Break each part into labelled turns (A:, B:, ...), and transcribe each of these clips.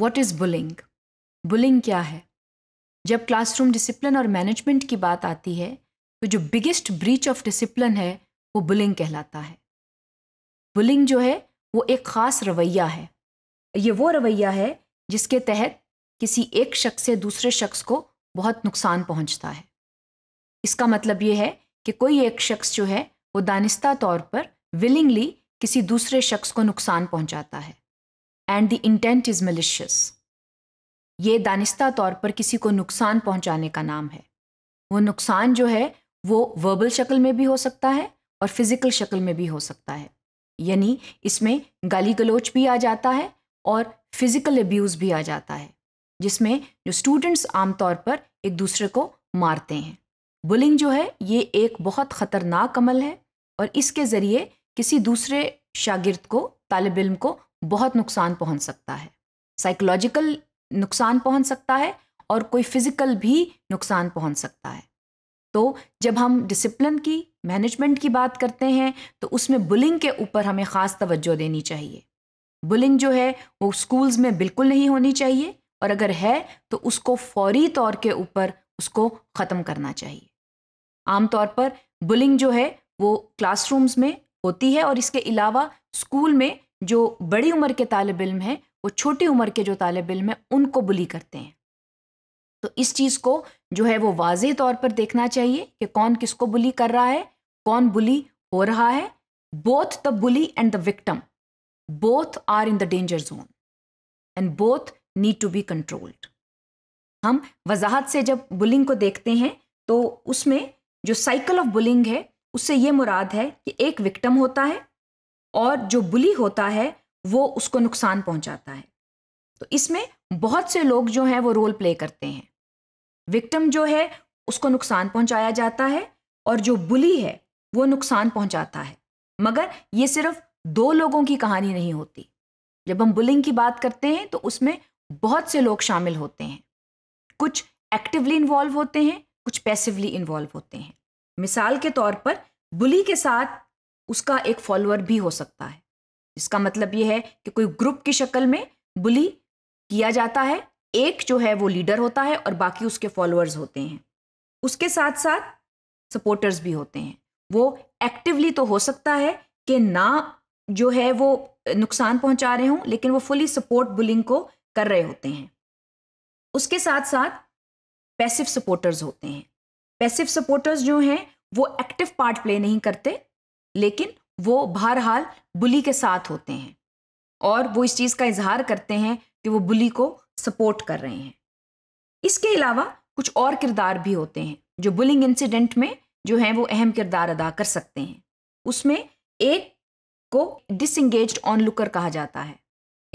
A: what is bullying bullying क्या है जब क्लासरूम डिसिप्लिन और मैनेजमेंट की बात आती है तो जो बिगेस्ट ब्रीच ऑफ डिसिप्लिन है वो बुलिंग कहलाता है बुलिंग जो है वो एक ख़ास रवैया है ये वो रवैया है जिसके तहत किसी एक शख्स से दूसरे शख्स को बहुत नुकसान पहुंचता है इसका मतलब ये है कि कोई एक शख्स जो है वो दानिस्ता तौर पर विलिंगली किसी दूसरे शख्स को नुकसान पहुंचाता है and the intent is malicious ये दानिस्ता तौर पर किसी को नुकसान पहुंचाने का नाम है वो नुकसान जो है वो वर्बल शक्ल में भी हो सकता है और फिज़िकल शक्ल में भी हो सकता है यानी इसमें गाली गलोच भी आ जाता है और फिज़िकल अब्यूज़ भी आ जाता है जिसमें जो स्टूडेंट्स आमतौर पर एक दूसरे को मारते हैं बुलिंग जो है ये एक बहुत ख़तरनाक अमल है और इसके ज़रिए किसी दूसरे शागिर्द को तालब इम को बहुत नुकसान पहुंच सकता है साइकोलॉजिकल नुकसान पहुंच सकता है और कोई फिजिकल भी नुकसान पहुंच सकता है तो जब हम डिसिप्लिन की मैनेजमेंट की बात करते हैं तो उसमें बुलिंग के ऊपर हमें ख़ास तवज्जो देनी चाहिए बुलिंग जो है वो स्कूल्स में बिल्कुल नहीं होनी चाहिए और अगर है तो उसको फौरी तौर के ऊपर उसको ख़त्म करना चाहिए आमतौर पर बुलिंग जो है वो क्लासरूम्स में होती है और इसके अलावा स्कूल में जो बड़ी उम्र के तालब इल्म हैं वो छोटी उम्र के जो तालब इम हैं उनको बुली करते हैं तो इस चीज़ को जो है वो वाज तौर पर देखना चाहिए कि कौन किसको बुली कर रहा है कौन बुली हो रहा है both the bully and the victim both are in the danger zone and both need to be controlled हम वजाहत से जब बुलिंग को देखते हैं तो उसमें जो साइकिल ऑफ बुलिंग है उससे ये मुराद है कि एक विक्टम होता है और जो बुली होता है वो उसको नुकसान पहुंचाता है तो इसमें बहुत से लोग जो हैं वो रोल प्ले करते हैं विक्टिम जो है उसको नुकसान पहुंचाया जाता है और जो बुली है वो नुकसान पहुंचाता है मगर ये सिर्फ दो लोगों की कहानी नहीं होती जब हम बुलिंग की बात करते हैं तो उसमें बहुत से लोग शामिल होते हैं कुछ एक्टिवली इन्वॉल्व होते हैं कुछ पैसिवली इन्वॉल्व होते हैं मिसाल के तौर पर बुली के साथ उसका एक फॉलोअर भी हो सकता है इसका मतलब ये है कि कोई ग्रुप की शक्ल में बुली किया जाता है एक जो है वो लीडर होता है और बाकी उसके फॉलोअर्स होते हैं उसके साथ साथ सपोर्टर्स भी होते हैं वो एक्टिवली तो हो सकता है कि ना जो है वो नुकसान पहुंचा रहे हों लेकिन वो फुली सपोर्ट बुलिंग को कर रहे होते हैं उसके साथ साथ पैसिव सपोर्टर्स होते हैं पैसिव सपोर्टर्स जो हैं वो एक्टिव पार्ट प्ले नहीं करते लेकिन वो बहरहाल बुली के साथ होते हैं और वो इस चीज़ का इजहार करते हैं कि वो बुली को सपोर्ट कर रहे हैं इसके अलावा कुछ और किरदार भी होते हैं जो बुलिंग इंसिडेंट में जो हैं वो अहम किरदार अदा कर सकते हैं उसमें एक को डिसंगेज ऑन लुकर कहा जाता है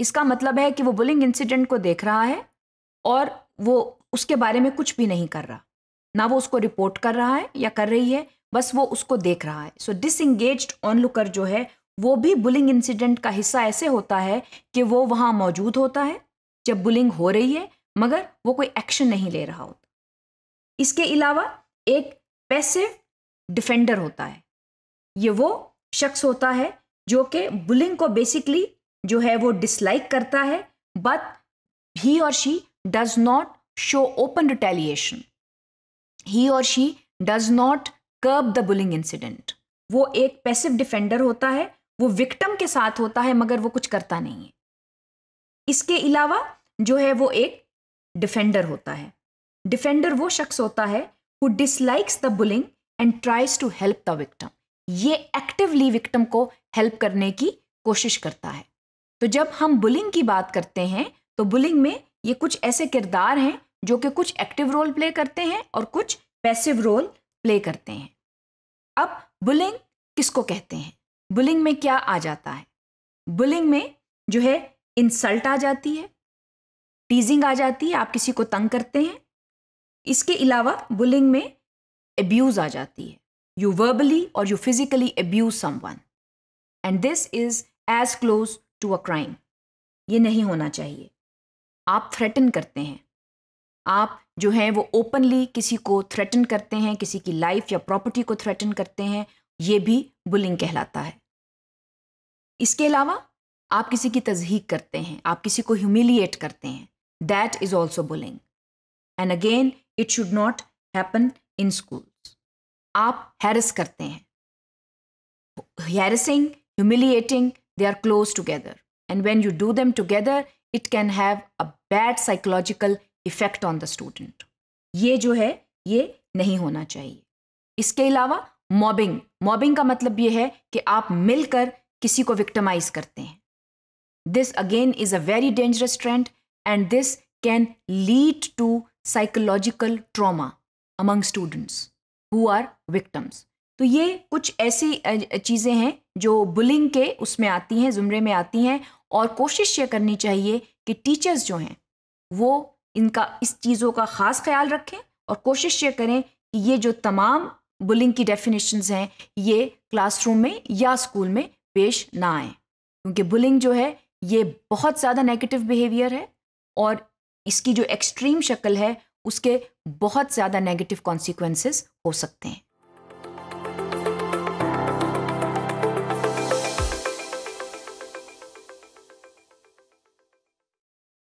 A: इसका मतलब है कि वो बुलिंग इंसिडेंट को देख रहा है और वो उसके बारे में कुछ भी नहीं कर रहा ना वो उसको रिपोर्ट कर रहा है या कर रही है बस वो उसको देख रहा है सो डिसंगेज ऑन ऑनलुकर जो है वो भी बुलिंग इंसिडेंट का हिस्सा ऐसे होता है कि वो वहाँ मौजूद होता है जब बुलिंग हो रही है मगर वो कोई एक्शन नहीं ले रहा होता इसके अलावा एक पैसिव डिफेंडर होता है ये वो शख्स होता है जो कि बुलिंग को बेसिकली जो है वो डिसलाइक करता है but he or she does not show open retaliation he or she does not curb the bullying incident वो एक पैसिव डिफेंडर होता है वो विक्टम के साथ होता है मगर वो कुछ करता नहीं है इसके अलावा जो है वो एक डिफेंडर होता है डिफेंडर वो शख्स होता है who dislikes the bullying and tries to help the victim ये एक्टिवली विक्टम को हेल्प करने की कोशिश करता है तो जब हम बुलिंग की बात करते हैं तो बुलिंग में ये कुछ ऐसे किरदार हैं जो कि कुछ एक्टिव रोल प्ले करते हैं और कुछ पैसिव रोल प्ले करते हैं अब बुलिंग किसको कहते हैं बुलिंग में क्या आ जाता है बुलिंग में जो है इंसल्ट आ जाती है टीजिंग आ जाती है आप किसी को तंग करते हैं इसके अलावा बुलिंग में एब्यूज़ आ जाती है verbally or you physically abuse someone and this is as close to a crime ये नहीं होना चाहिए आप थ्रेटन करते हैं आप जो हैं वो ओपनली किसी को थ्रेटन करते हैं किसी की लाइफ या प्रॉपर्टी को थ्रेटन करते हैं ये भी बुलिंग कहलाता है इसके अलावा आप किसी की तजहीक करते हैं आप किसी को ह्यूमिलिएट करते हैं that is also bullying and again it should not happen in school आप हैरस करते हैं harassing humiliating they are close together and when you do them together it can have a bad psychological effect on the student ये जो है ये नहीं होना चाहिए इसके अलावा मॉबिंग मॉबिंग का मतलब ये है कि आप मिलकर किसी को विक्टमाइज करते हैं this again is a very dangerous trend and this can lead to psychological trauma among students who are victims तो ये कुछ ऐसी चीज़ें हैं जो बुलिंग के उसमें आती हैं ज़ुमरे में आती हैं और कोशिश ये करनी चाहिए कि टीचर्स जो हैं वो इनका इस चीज़ों का ख़ास ख्याल रखें और कोशिश ये करें कि ये जो तमाम बुलिंग की डेफिनेशन हैं ये क्लासरूम में या स्कूल में पेश ना आए क्योंकि बुलिंग जो है ये बहुत ज़्यादा नेगेटिव बिहेवियर है और इसकी जो एक्सट्रीम शक्ल है उसके बहुत ज़्यादा नेगेटिव कॉन्सिक्वेंसेस हो सकते हैं